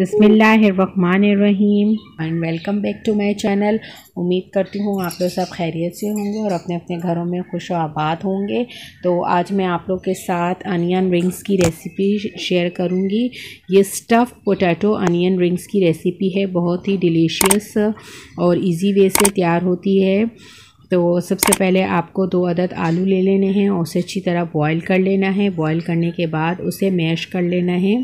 बसमिल्लाम and welcome back to my channel उम्मीद करती हूँ आप लोग सब खैरियत से होंगे और अपने अपने घरों में खुश आबाद होंगे तो आज मैं आप लोग के साथ अनियन रिंग्स की रेसिपी शेयर करूँगी ये स्टफ़ पोटैटो अनियन रिंग्स की रेसिपी है बहुत ही डिलीशियस और इजी वे से तैयार होती है तो सबसे पहले आपको दो अदद आलू ले लेने हैं और उसे अच्छी तरह बॉयल कर लेना है बॉयल करने के बाद उसे मैश कर लेना है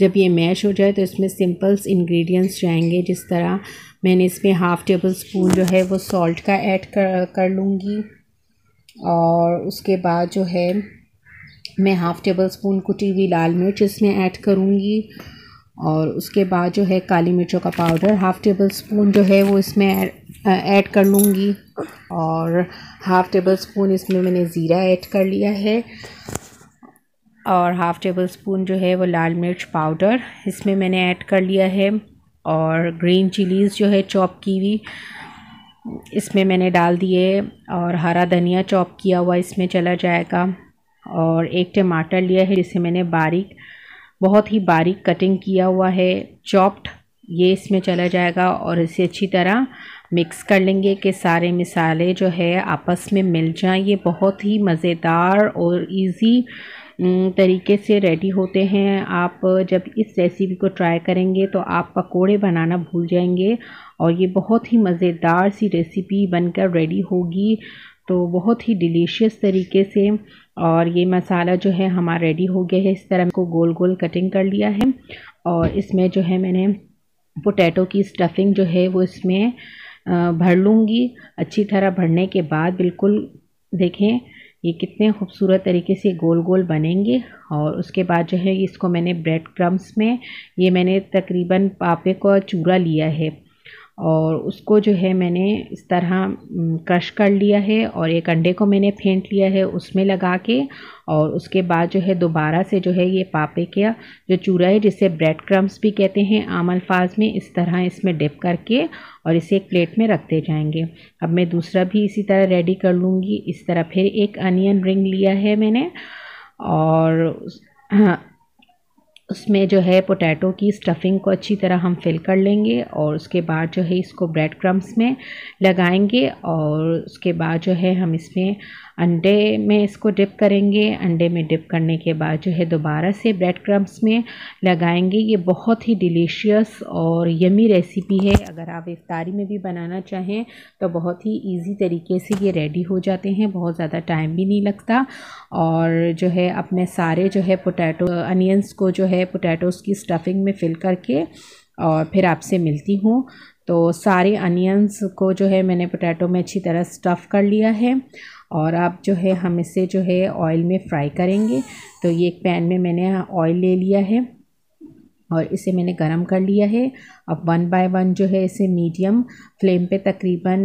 जब ये मैश हो जाए तो इसमें सिंपल्स इंग्रेडिएंट्स जाएंगे जिस तरह मैंने इसमें हाफ़ टेबल स्पून जो है वो सॉल्ट का ऐड कर कर लूँगी और उसके बाद जो है मैं हाफ़ टेबल स्पून कुटी हुई लाल मिर्च इसमें ऐड करूँगी और उसके बाद जो है काली मिर्चों का पाउडर हाफ़ टेबल स्पून जो है वो इसमें ऐड कर लूँगी और हाफ़ टेबल स्पून इसमें मैंने ज़ीरा ऐड कर लिया है और हाफ़ टेबल स्पून जो है वो लाल मिर्च पाउडर इसमें मैंने ऐड कर लिया है और ग्रीन चिलीज़ जो है चॉप की हुई इसमें मैंने डाल दिए और हरा धनिया चॉप किया हुआ इसमें चला जाएगा और एक टमाटर लिया है जिसे मैंने बारीक बहुत ही बारीक कटिंग किया हुआ है चॉप्ड ये इसमें चला जाएगा और इसे अच्छी तरह मिक्स कर लेंगे कि सारे मिसाले जो है आपस में मिल जाएं ये बहुत ही मज़ेदार और इजी तरीके से रेडी होते हैं आप जब इस रेसिपी को ट्राई करेंगे तो आप पकोड़े बनाना भूल जाएंगे और ये बहुत ही मज़ेदार सी रेसिपी बनकर रेडी होगी तो बहुत ही डिलीशियस तरीके से और ये मसाला जो है हमारा रेडी हो गया है इस तरह को गोल गोल कटिंग कर लिया है और इसमें जो है मैंने पोटैटो की स्टफिंग जो है वो इसमें भर लूँगी अच्छी तरह भरने के बाद बिल्कुल देखें ये कितने खूबसूरत तरीके से गोल गोल बनेंगे और उसके बाद जो है इसको मैंने ब्रेड क्रम्स में ये मैंने तकरीबन पापे का चूरा लिया है और उसको जो है मैंने इस तरह क्रश कर लिया है और एक अंडे को मैंने फेंट लिया है उसमें लगा के और उसके बाद जो है दोबारा से जो है ये पापे का जो चूरा है जिसे ब्रेड क्रम्स भी कहते हैं आम अल्फाज में इस तरह इसमें डिप करके और इसे एक प्लेट में रखते जाएंगे अब मैं दूसरा भी इसी तरह रेडी कर लूँगी इस तरह फिर एक अनियन रिंग लिया है मैंने और उसमें जो है पोटैटो की स्टफिंग को अच्छी तरह हम फिल कर लेंगे और उसके बाद जो है इसको ब्रेड क्रम्स में लगाएंगे और उसके बाद जो है हम इसमें अंडे में इसको डिप करेंगे अंडे में डिप करने के बाद जो है दोबारा से ब्रेड क्रम्स में लगाएंगे ये बहुत ही डिलीशियस और यमी रेसिपी है अगर आप इफ्तारी में भी बनाना चाहें तो बहुत ही ईजी तरीके से ये रेडी हो जाते हैं बहुत ज़्यादा टाइम भी नहीं लगता और जो है अपने सारे जो है पोटैटो अनियंस को जो है पोटैटोज़ की स्टफिंग में फिल करके और फिर आपसे मिलती हूँ तो सारे अनियंस को जो है मैंने पोटैटो में अच्छी तरह स्टफ़ कर लिया है और आप जो है हम इसे जो है ऑयल में फ्राई करेंगे तो ये एक पैन में मैंने ऑयल ले लिया है और इसे मैंने गरम कर लिया है अब वन बाय वन जो है इसे मीडियम फ्लेम पे तकरीबन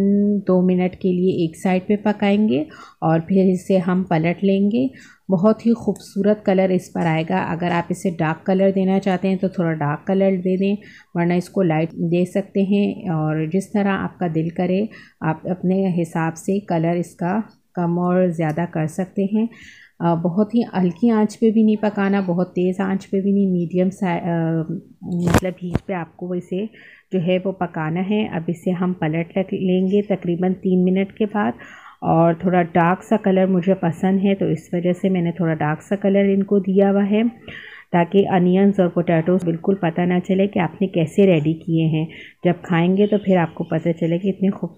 दो मिनट के लिए एक साइड पे पकाएंगे और फिर इसे हम पलट लेंगे बहुत ही खूबसूरत कलर इस पर आएगा अगर आप इसे डार्क कलर देना चाहते हैं तो थोड़ा डार्क कलर दे दें वरना इसको लाइट दे सकते हैं और जिस तरह आपका दिल करे आप अपने हिसाब से कलर इसका कम और ज़्यादा कर सकते हैं बहुत ही हल्की आंच पे भी नहीं पकाना बहुत तेज़ आंच पे भी नहीं मीडियम सा मतलब हीट पे आपको इसे जो है वो पकाना है अब इसे हम पलट लेंगे तकरीबन तीन मिनट के बाद और थोड़ा डार्क सा कलर मुझे पसंद है तो इस वजह से मैंने थोड़ा डार्क सा कलर इनको दिया हुआ है ताकि अनियंस और पोटैटोस बिल्कुल पता ना चले कि आपने कैसे रेडी किए हैं जब खाएंगे तो फिर आपको पता चले कि इतने खूब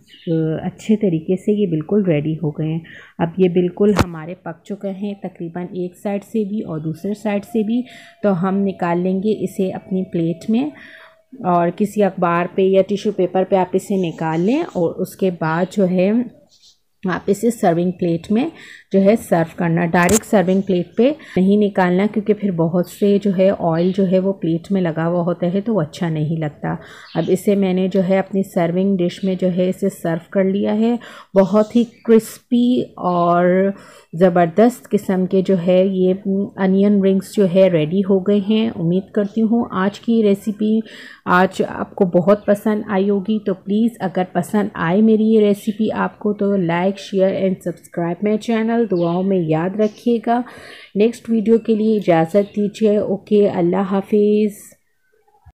अच्छे तरीके से ये बिल्कुल रेडी हो गए हैं अब ये बिल्कुल हमारे पक चुके हैं तकरीबन एक साइड से भी और दूसरे साइड से भी तो हम निकाल लेंगे इसे अपनी प्लेट में और किसी अखबार पे या टिश्यू पेपर पे आप इसे निकाल लें और उसके बाद जो है आप इसे सर्विंग प्लेट में जो है सर्व करना डायरेक्ट सर्विंग प्लेट पे नहीं निकालना क्योंकि फिर बहुत से जो है ऑयल जो है वो प्लेट में लगा हुआ होता है तो वो अच्छा नहीं लगता अब इसे मैंने जो है अपनी सर्विंग डिश में जो है इसे सर्व कर लिया है बहुत ही क्रिस्पी और ज़बरदस्त किस्म के जो है ये अनियन रिंग्स जो है रेडी हो गए हैं उम्मीद करती हूँ आज की रेसिपी आज आपको बहुत पसंद आई होगी तो प्लीज़ अगर पसंद आए मेरी ये रेसिपी आपको तो like share and subscribe my channel दुआओं में याद रखिएगा नेक्स्ट वीडियो के लिए इजाज़त दीजिए ओके अल्लाह हाफिज़